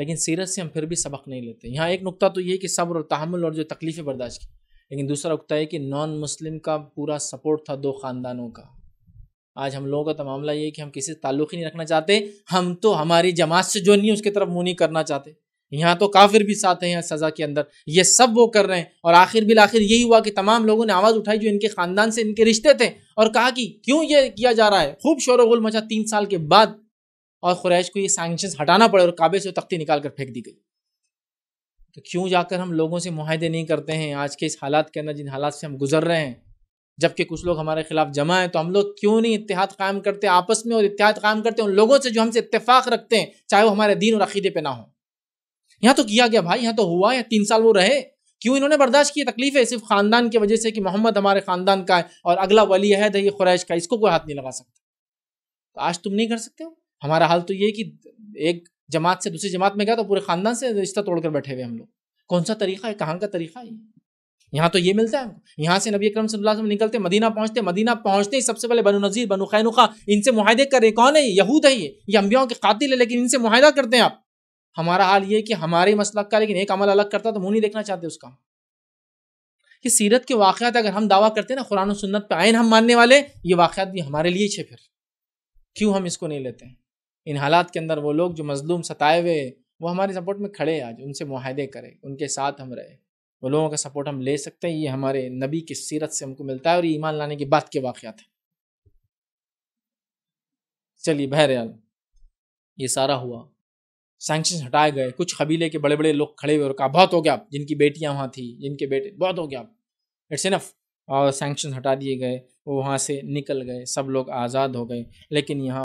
लेकिन सीरत से हम फिर भी सबक नहीं लेते यहाँ एक नुकता तो ये कि सब्र और तहमुल और जो तकलीफ़ें बर्दाश्त की लेकिन दूसरा नुकता है कि नॉन मुस्लिम का पूरा सपोर्ट था दो ख़ानदानों का आज हम लोगों का तो मामला ये है कि हम किसी से ताल्लुक़ ही नहीं रखना चाहते हम तो हमारी जमात से जो नहीं उसकी तरफ मुँह नहीं करना चाहते यहाँ तो काफिर भी साथ हैं यहाँ सज़ा के अंदर ये सब वो कर रहे हैं और आखिर बिल आखिर यही हुआ कि तमाम लोगों ने आवाज़ उठाई जो इनके ख़ानदान से इनके रिश्ते थे और कहा कि क्यों ये किया जा रहा है खूब शोर गुल मचा तीन साल के बाद और ख़ुरैश को ये सैंक्शंस हटाना पड़े और काबे से तख्ती निकाल कर फेंक दी गई तो क्यों जाकर हम लोगों से माहदे नहीं करते हैं आज के इस हालात के अंदर जिन हालात से हम गुजर रहे हैं जबकि कुछ लोग हमारे खिलाफ जमा हैं तो हम लोग क्यों नहीं इतिहाद कायम करते आपस में और इतिहाद कायम करते हैं उन लोगों से जो हमसे इतफाक़ रखते हैं चाहे वो हमारे दीन और अकीदे पे ना हो यहाँ तो किया गया भाई यहाँ तो हुआ या तीन साल वो रहे क्यों इन्होंने बर्दाश्त की तकलीफ़ है सिर्फ ख़ानदान की वजह से कि मोहम्मद हमारे ख़ानदान का है और अगला वली अहद है ये खुरैश का इसको कोई हाथ नहीं लगा सकता तो आज तुम नहीं कर सकते हो हमारा हाल तो ये है कि एक जमात से दूसरी जमात में गया तो पूरे खानदान से रिश्ता तोड़कर बैठे हुए हम लोग कौन सा तरीका है कहाँ का तरीका है यहाँ तो ये मिलता है यहाँ से नबी अक्रम सल्लल्लाहु अलैहि निकलते मदीना पहुँचते मदीना पहुँचते ही सबसे पहले बनु नज़ीर बनु खैनुखा इनसे माहदे कर रहे कौन है यहूद है ये ये अम्बियाओं के कातिल है लेकिन इनसे माहिदा करते हैं आप हमारा हाल ये कि हमारे मसलक का लेकिन एक अमल अलग करता तो मुँह नहीं देखना चाहते उसका कि सीरत के वाक़ात अगर हम दावा करते ना कुरान सुन्नत पे आयन हम मानने वाले ये वाक़ात भी हमारे लिए छे फिर क्यों हम इसको नहीं लेते हैं इन हालात के अंदर वो लोग जो मजलूम सताए हुए वो हमारे सपोर्ट में खड़े आज उनसे माहदे करें उनके साथ हम रहे वो लोगों का सपोर्ट हम ले सकते हैं ये हमारे नबी की सीरत से हमको मिलता है और ये ईमान लाने के बाद के वाक़ हैं चलिए बहरहाल ये सारा हुआ सेंक्शन हटाए गए कुछ कबीले के बड़े बड़े लोग खड़े हुए और कहा बहुत हो गया आप जिनकी बेटियां वहाँ थी जिनके बेटे बहुत हो गया आप इट्स इनफ और सेंक्शन हटा दिए गए वो वहाँ से निकल गए सब लोग आज़ाद हो गए लेकिन यहाँ